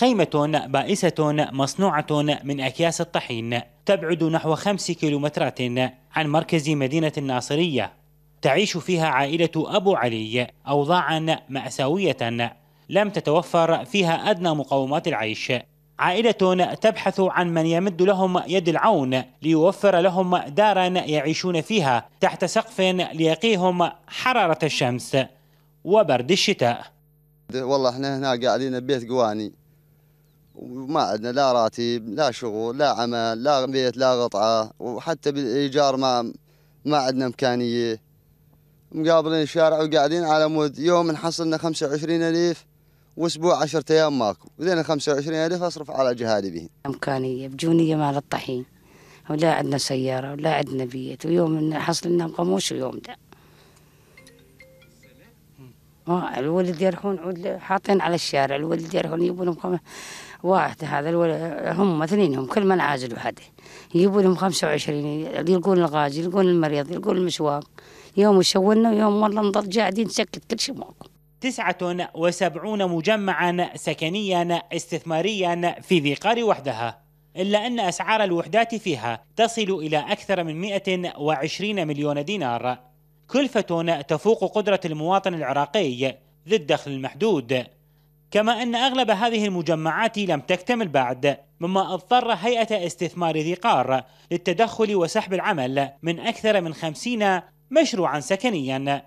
خيمة بائسة مصنوعة من أكياس الطحين تبعد نحو خمس كيلومترات عن مركز مدينة الناصرية تعيش فيها عائلة أبو علي أوضاعا مأساوية لم تتوفر فيها أدنى مقومات العيش عائلة تبحث عن من يمد لهم يد العون ليوفر لهم دارا يعيشون فيها تحت سقف ليقيهم حرارة الشمس وبرد الشتاء والله احنا هنا قاعدين ببيت قواني وما عندنا لا راتب لا شغل لا عمل لا بيت لا قطعة وحتى بالإيجار ما ما عندنا إمكانية مقابلين الشارع وقاعدين على مود يوم نحصلنا خمسة وعشرين ألف واسبوع عشرة ايام ماكو وذين وعشرين الف اصرف على جهالي به امكانيه بجونيه مال الطحين ولا عندنا سياره ولا عندنا بيت ويوم حصل لنا قموش ويوم ده الولد يروحون حاطين على الشارع الولد يروحون يجيبون لهم واحد هذا الولد هم اثنينهم كل من عازل وحده يجيبوا لهم 25 يلقون الغاز يلقون المريض يلقون المشواق يوم يسوونا ويوم والله نضل قاعدين نسكت كل شيء ماكو تسعة وسبعون مجمعا سكنيا استثماريا في ذي قار وحدها إلا أن أسعار الوحدات فيها تصل إلى أكثر من 120 مليون دينار كلفة تفوق قدرة المواطن العراقي ذي الدخل المحدود كما أن أغلب هذه المجمعات لم تكتمل بعد مما اضطر هيئة استثمار ذي قار للتدخل وسحب العمل من أكثر من خمسين مشروعا سكنيا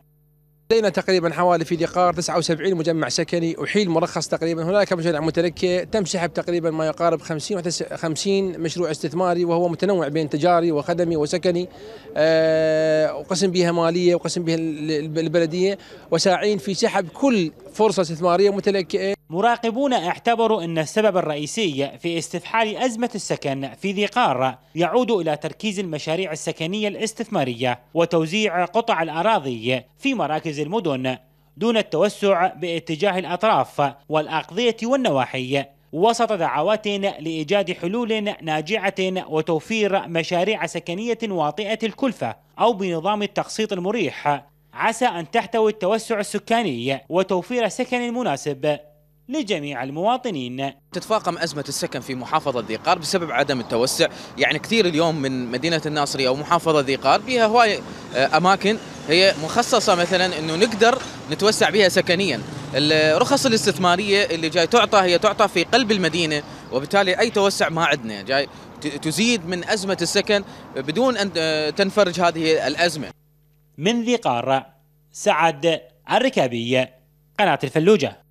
لدينا تقريبا حوالي في اليقار 79 مجمع سكني احيل مرخص تقريبا هناك مشاريع متركه تم سحب تقريبا ما يقارب 50 50 مشروع استثماري وهو متنوع بين تجاري وخدمي وسكني آه، وقسم بها ماليه وقسم بها البلديه وساعين في سحب كل فرصة استثمارية متلكئة مراقبون اعتبروا أن السبب الرئيسي في استفحال أزمة السكن في ذي قارة يعود إلى تركيز المشاريع السكنية الاستثمارية وتوزيع قطع الأراضي في مراكز المدن دون التوسع باتجاه الأطراف والأقضية والنواحي وسط دعوات لإيجاد حلول ناجعة وتوفير مشاريع سكنية واطئة الكلفة أو بنظام التقسيط المريح عسى أن تحتوي التوسع السكاني وتوفير سكن مناسب لجميع المواطنين تتفاقم أزمة السكن في محافظة ذي قار بسبب عدم التوسع يعني كثير اليوم من مدينة الناصرية أو محافظة ذي قار فيها هواي آه، أماكن هي مخصصة مثلا أنه نقدر نتوسع بها سكنيا الرخص الاستثمارية اللي جاي تعطى هي تعطى في قلب المدينة وبالتالي أي توسع ما عندنا جاي تزيد من أزمة السكن بدون أن آه، تنفرج هذه الأزمة من ذي قارة سعد الركابية قناة الفلوجة